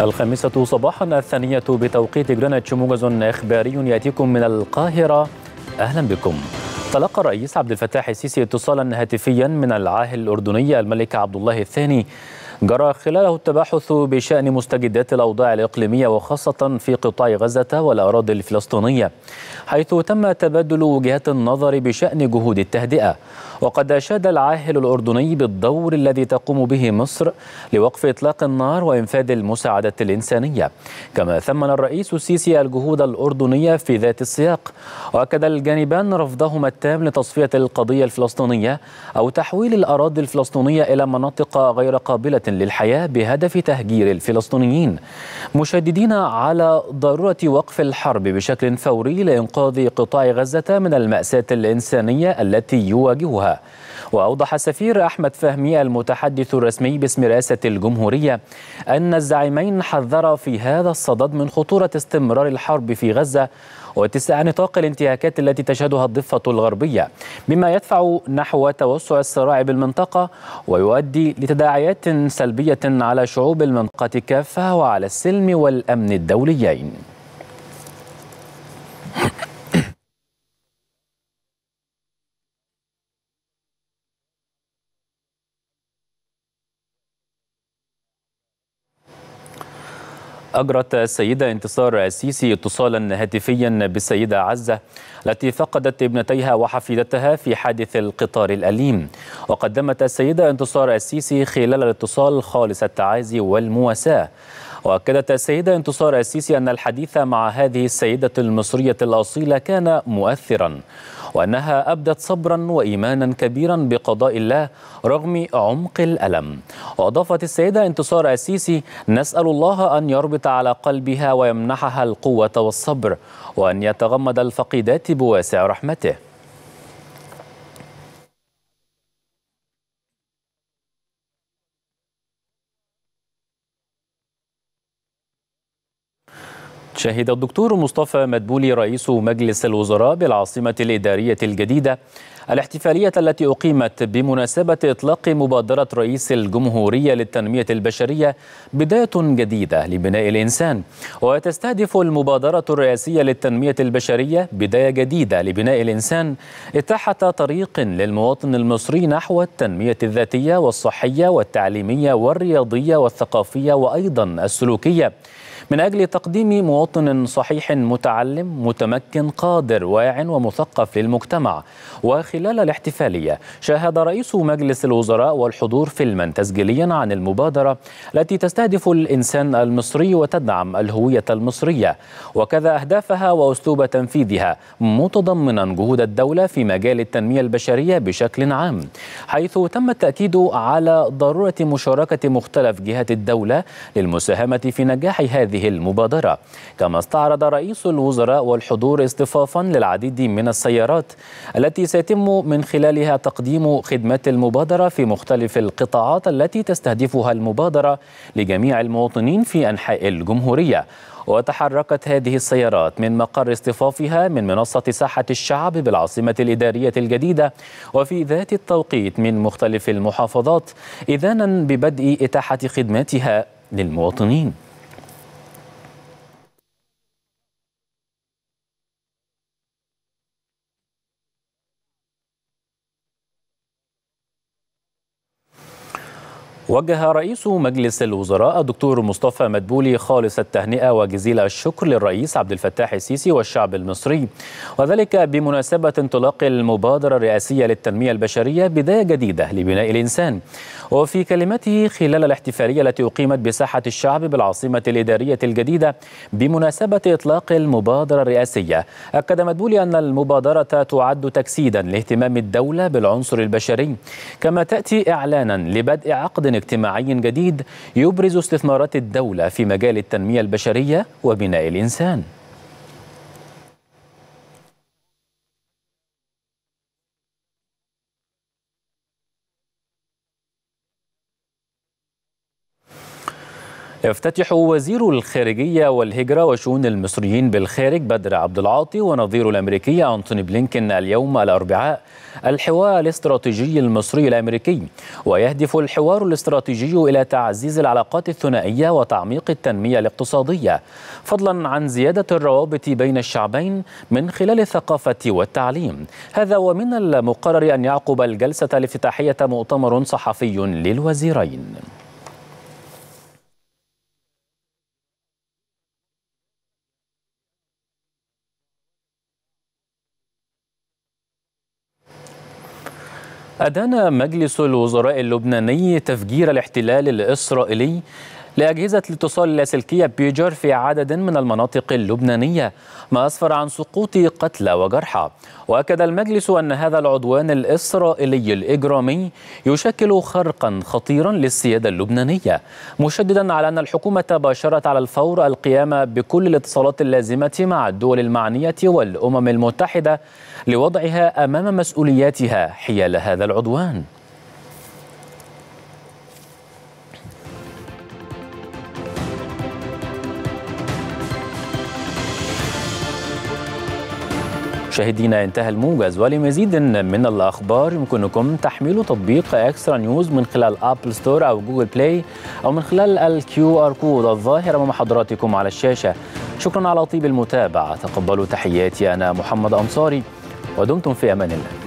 الخامسة صباحا الثانية بتوقيت جرينتش موجز إخباري يأتيكم من القاهرة أهلا بكم تلقى الرئيس عبد الفتاح السيسي اتصالا هاتفيا من العاهل الأردني الملك عبد الله الثاني جرى خلاله التباحث بشأن مستجدات الأوضاع الإقليمية وخاصة في قطاع غزة والأراضي الفلسطينية حيث تم تبادل وجهات النظر بشأن جهود التهدئة وقد أشاد العاهل الأردني بالدور الذي تقوم به مصر لوقف إطلاق النار وإنفاذ المساعدة الإنسانية كما ثمن الرئيس السيسي الجهود الأردنية في ذات السياق وأكد الجانبان رفضهما التام لتصفية القضية الفلسطينية أو تحويل الأراضي الفلسطينية إلى مناطق غير قابلة للحياة بهدف تهجير الفلسطينيين مشددين على ضرورة وقف الحرب بشكل فوري لإنقاذ قطاع غزة من المأساة الإنسانية التي يواجهها وأوضح السفير أحمد فهمي المتحدث الرسمي باسم رئاسة الجمهورية أن الزعيمين حذرا في هذا الصدد من خطورة استمرار الحرب في غزة واتساع نطاق الانتهاكات التي تشهدها الضفة الغربية مما يدفع نحو توسع الصراع بالمنطقة ويؤدي لتداعيات سلبية على شعوب المنطقة كافة وعلى السلم والأمن الدوليين أجرت السيدة انتصار السيسي اتصالا هاتفيا بالسيدة عزة التي فقدت ابنتيها وحفيدتها في حادث القطار الأليم وقدمت السيدة انتصار السيسي خلال الاتصال خالص التعازي والمواساة وأكدت السيدة انتصار السيسي أن الحديث مع هذه السيدة المصرية الأصيلة كان مؤثرا وأنها أبدت صبرا وإيمانا كبيرا بقضاء الله رغم عمق الألم وأضافت السيدة انتصار أسيسي نسأل الله أن يربط على قلبها ويمنحها القوة والصبر وأن يتغمد الفقيدات بواسع رحمته شهد الدكتور مصطفى مدبولي رئيس مجلس الوزراء بالعاصمة الإدارية الجديدة الاحتفالية التي أقيمت بمناسبة إطلاق مبادرة رئيس الجمهورية للتنمية البشرية بداية جديدة لبناء الإنسان وتستهدف المبادرة الرئاسية للتنمية البشرية بداية جديدة لبناء الإنسان إتاحة طريق للمواطن المصري نحو التنمية الذاتية والصحية والتعليمية والرياضية والثقافية وأيضا السلوكية من أجل تقديم مواطن صحيح متعلم متمكن قادر واع ومثقف للمجتمع وخلال الاحتفالية شاهد رئيس مجلس الوزراء والحضور فيلما تسجيليا عن المبادرة التي تستهدف الإنسان المصري وتدعم الهوية المصرية وكذا أهدافها وأسلوب تنفيذها متضمنا جهود الدولة في مجال التنمية البشرية بشكل عام حيث تم التأكيد على ضرورة مشاركة مختلف جهات الدولة للمساهمة في نجاح هذه هذه المبادرة كما استعرض رئيس الوزراء والحضور اصطفافا للعديد من السيارات التي سيتم من خلالها تقديم خدمات المبادرة في مختلف القطاعات التي تستهدفها المبادرة لجميع المواطنين في أنحاء الجمهورية وتحركت هذه السيارات من مقر اصطفافها من منصة ساحة الشعب بالعاصمة الإدارية الجديدة وفي ذات التوقيت من مختلف المحافظات إذانا ببدء إتاحة خدماتها للمواطنين وجه رئيس مجلس الوزراء الدكتور مصطفى مدبولي خالص التهنئه وجزيل الشكر للرئيس عبد الفتاح السيسي والشعب المصري وذلك بمناسبه انطلاق المبادره الرئاسيه للتنميه البشريه بدايه جديده لبناء الانسان وفي كلمته خلال الاحتفاليه التي اقيمت بساحه الشعب بالعاصمه الاداريه الجديده بمناسبه اطلاق المبادره الرئاسيه اكد مدبولي ان المبادره تعد تجسيدا لاهتمام الدوله بالعنصر البشري كما تاتي اعلانا لبدء عقد اجتماعي جديد يبرز استثمارات الدولة في مجال التنمية البشرية وبناء الإنسان يفتتح وزير الخارجية والهجرة وشؤون المصريين بالخارج بدر عبد العاطي ونظيره الأمريكي أنتوني بلينكن اليوم الأربعاء الحوار الاستراتيجي المصري الأمريكي ويهدف الحوار الاستراتيجي إلى تعزيز العلاقات الثنائية وتعميق التنمية الاقتصادية فضلا عن زيادة الروابط بين الشعبين من خلال الثقافة والتعليم هذا ومن المقرر أن يعقب الجلسة الافتتاحية مؤتمر صحفي للوزيرين أدان مجلس الوزراء اللبناني تفجير الاحتلال الإسرائيلي لأجهزة الاتصال اللاسلكية بيجر في عدد من المناطق اللبنانية ما أسفر عن سقوط قتلى وجرحى وأكد المجلس أن هذا العدوان الإسرائيلي الإجرامي يشكل خرقا خطيرا للسيادة اللبنانية مشددا على أن الحكومة باشرت على الفور القيام بكل الاتصالات اللازمة مع الدول المعنية والأمم المتحدة لوضعها أمام مسؤولياتها حيال هذا العدوان مشاهدينا انتهى الموجز ولمزيد من الأخبار يمكنكم تحميل تطبيق إكسترا نيوز من خلال أبل ستور أو جوجل بلاي أو من خلال الكيو آر كود الظاهر أمام حضراتكم على الشاشة شكرا على طيب المتابعة تقبلوا تحياتي أنا محمد أنصاري ودمتم في أمان الله